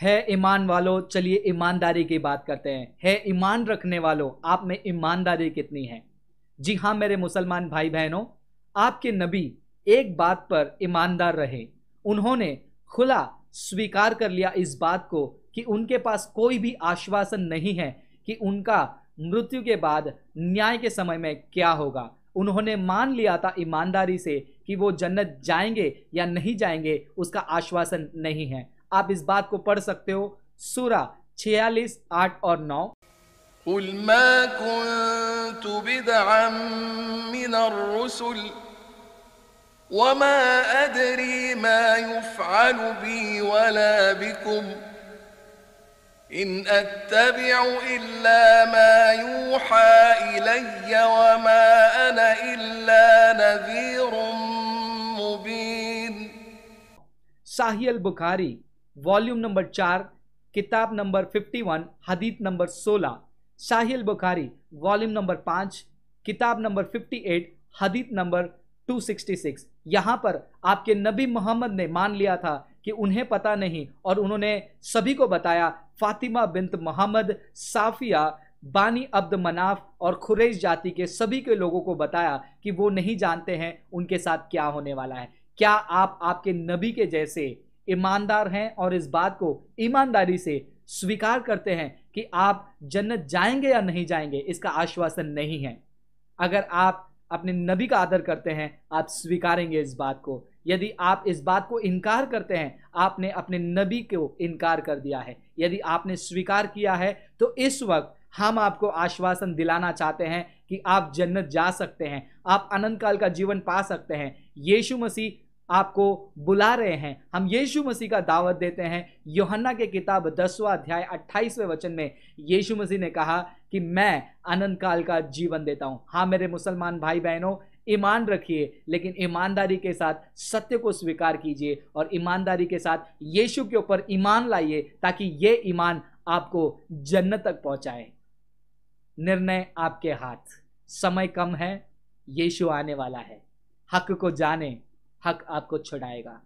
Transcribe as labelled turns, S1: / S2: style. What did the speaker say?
S1: है ईमान वालों चलिए ईमानदारी की बात करते हैं है ईमान रखने वालों आप में ईमानदारी कितनी है जी हाँ मेरे मुसलमान भाई बहनों आपके नबी एक बात पर ईमानदार रहे उन्होंने खुला स्वीकार कर लिया इस बात को कि उनके पास कोई भी आश्वासन नहीं है कि उनका मृत्यु के बाद न्याय के समय में क्या होगा उन्होंने मान लिया था ईमानदारी से कि वो जन्नत जाएंगे या नहीं जाएंगे उसका आश्वासन नहीं है आप इस बात को पढ़ सकते हो सूरा छियालीस आठ और नौ قل
S2: ما كنت بدعا من الرسل وما أدري ما يفعل بي ولا بكم إن أتبع إلا ما يوحى إلي وما أنا إلا نذير مبين साहिल बुखारी
S1: वॉल्यूम नंबर चार किताब नंबर फिफ्टी वन हदीत नंबर सोलह साहिल बुखारी वॉल्यूम नंबर पाँच किताब नंबर फिफ्टी एट हदीत नंबर टू सिक्सटी सिक्स यहाँ पर आपके नबी मोहम्मद ने मान लिया था कि उन्हें पता नहीं और उन्होंने सभी को बताया फातिमा बिनत मोहम्मद साफिया बानी अब्द मनाफ और खुरैज जाति के सभी के लोगों को बताया कि वो नहीं जानते हैं उनके साथ क्या होने वाला है क्या आप आपके नबी के जैसे ईमानदार हैं और इस बात को ईमानदारी से स्वीकार करते हैं कि आप जन्नत जाएंगे या नहीं जाएंगे इसका आश्वासन नहीं है अगर आप अपने नबी का आदर करते हैं आप स्वीकारेंगे इस बात को यदि आप इस बात को इनकार करते हैं आपने अपने नबी को इनकार कर दिया है यदि आपने स्वीकार किया है तो इस वक्त हम आपको आश्वासन दिलाना चाहते हैं कि आप जन्नत जा सकते हैं आप अनंत काल का जीवन पा सकते हैं यीशु मसीह आपको बुला रहे हैं हम यीशु मसीह का दावत देते हैं योहन्ना के किताब दसवा अध्याय अट्ठाईसवें वचन में यीशु मसीह ने कहा कि मैं अनंत काल का जीवन देता हूँ हाँ मेरे मुसलमान भाई बहनों ईमान रखिए लेकिन ईमानदारी के साथ सत्य को स्वीकार कीजिए और ईमानदारी के साथ यीशु के ऊपर ईमान लाइए ताकि ये ईमान आपको जन्नत तक पहुंचाए निर्णय आपके हाथ समय कम है यीशु आने वाला है हक को जाने हक आपको छुड़ाएगा